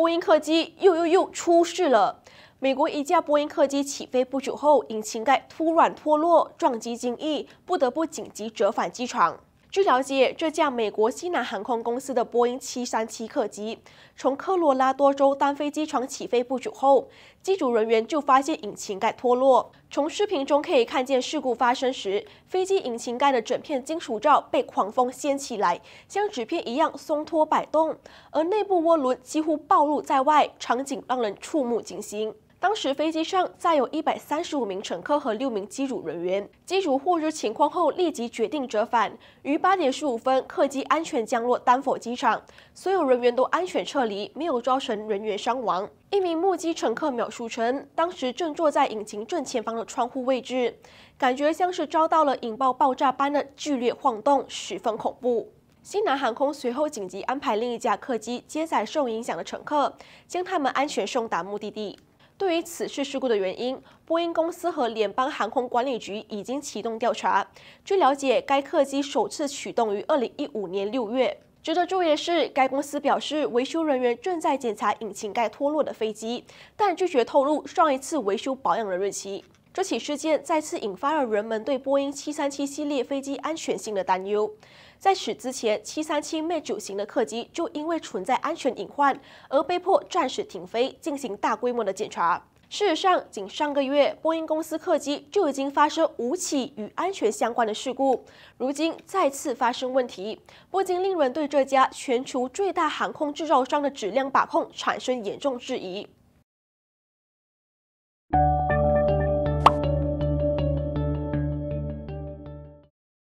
波音客机又又又出事了！美国一架波音客机起飞不久后，引擎盖突然脱落，撞击襟翼，不得不紧急折返机场。据了解，这架美国西南航空公司的波音七三七客机从科罗拉多州单飞机场起飞不久后，机组人员就发现引擎盖脱落。从视频中可以看见，事故发生时，飞机引擎盖的整片金属罩被狂风掀起来，像纸片一样松脱摆动，而内部涡轮几乎暴露在外，场景让人触目惊心。当时飞机上载有一百三十五名乘客和六名机组人员。机组获知情况后，立即决定折返。于八点十五分，客机安全降落丹佛机场，所有人员都安全撤离，没有造成人员伤亡。一名目击乘客描述称，当时正坐在引擎正前方的窗户位置，感觉像是遭到了引爆爆炸般的剧烈晃动，十分恐怖。西南航空随后紧急安排另一架客机接载受影响的乘客，将他们安全送达目的地。对于此次事故的原因，波音公司和联邦航空管理局已经启动调查。据了解，该客机首次启动于2015年6月。值得注意的是，该公司表示，维修人员正在检查引擎盖脱落的飞机，但拒绝透露上一次维修保养的日期。这起事件再次引发了人们对波音737系列飞机安全性的担忧。在此之前，737 MAX 型的客机就因为存在安全隐患而被迫暂时停飞，进行大规模的检查。事实上，仅上个月，波音公司客机就已经发生五起与安全相关的事故。如今再次发生问题，不禁令人对这家全球最大航空制造商的质量把控产生严重质疑。